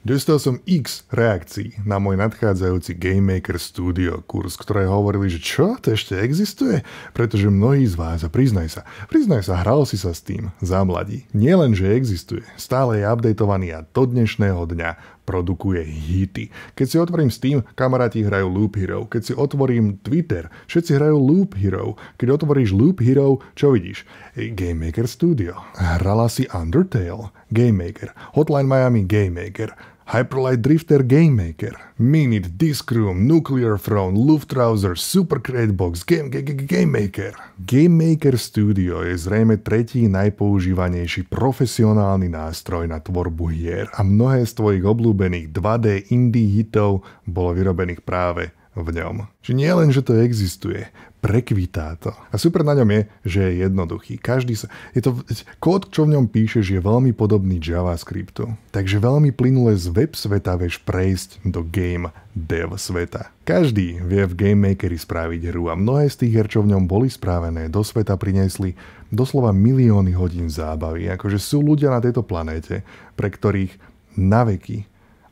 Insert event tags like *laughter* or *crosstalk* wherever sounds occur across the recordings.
Dostal som x reakcií na môj nadchádzajúci Game Maker Studio kurz, ktoré hovorili, že čo, to ešte existuje? Pretože mnohí z vás, a priznaj sa, priznaj sa, hral si sa s tým za mladí. Nie len, že existuje, stále je updatovaný a do dnešného dňa produkuje hity. Keď si otvorím Steam, kamaráti hrajú Loop Hero. Keď si otvorím Twitter, všetci hrajú Loop Hero. Keď otvoríš Loop Hero, čo vidíš? Game Maker Studio. Hrala si Undertale? Game Maker. Hotline Miami? Game Maker. Hyperlight Drifter Maker, Minit, Disc Room, Nuclear Throne, Luftrauser, Super Crate Box, Game, Game, Game Maker. Game Maker Studio je zrejme tretí najpoužívanejší profesionálny nástroj na tvorbu hier a mnohé z tvojich obľúbených 2D indie hitov bolo vyrobených práve v ňom. Čiže nie len, že to existuje, prekvitá to. A super na ňom je, že je jednoduchý. Každý sa... Je to... Kód, čo v ňom píšeš, je veľmi podobný JavaScriptu. Takže veľmi plynule z web sveta vieš prejsť do game dev sveta. Každý vie v Game Makeri spraviť hru a mnohé z tých her, čo v ňom boli spravené, do sveta priniesli doslova milióny hodín zábavy. Akože sú ľudia na tejto planéte, pre ktorých naveky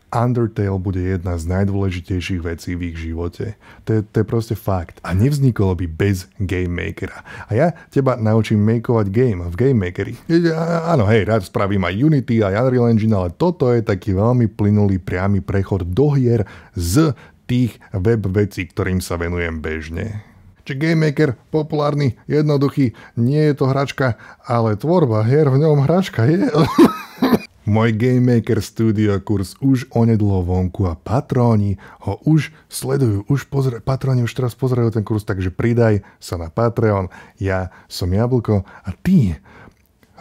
Undertale bude jedna z najdôležitejších vecí v ich živote. To je, to je proste fakt. A nevzniklo by bez Game Makera. A ja teba naučím makeovať game v Game Makeri. Áno, hej, rád spravím aj Unity, a Unreal Engine, ale toto je taký veľmi plynulý priamy prechod do hier z tých web vecí, ktorým sa venujem bežne. Či Game Maker, populárny, jednoduchý, nie je to hračka, ale tvorba hier v ňom hračka je. *laughs* Môj GameMaker Studio kurz už onedlho vonku a patróni ho už sledujú, už pozre, patróni už teraz pozerajú ten kurz, takže pridaj sa na Patreon. Ja som Jablko a ty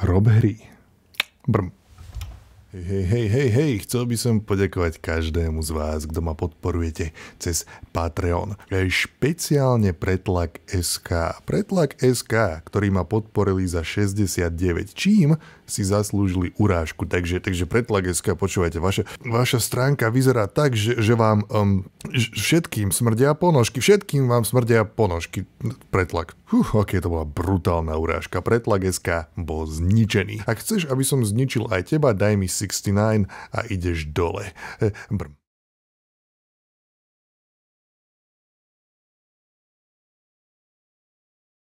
rob hry. Brm. Hej, hej, hej, hej, chcel by som poďakovať každému z vás, kto ma podporujete cez Patreon. Špeciálne Pretlak SK. Pretlak SK, ktorý ma podporili za 69, čím si zaslúžili urážku. Takže, takže Pretlak SK, počúvajte, vaša, vaša stránka vyzerá tak, že, že vám um, všetkým smrdia ponožky, všetkým vám smrdia ponožky. Pretlak. Huh, aké okay, to bola brutálna urážka. Pretlak SK bol zničený. Ak chceš, aby som zničil aj teba, daj mi si 69 a ideš dole. E, brm.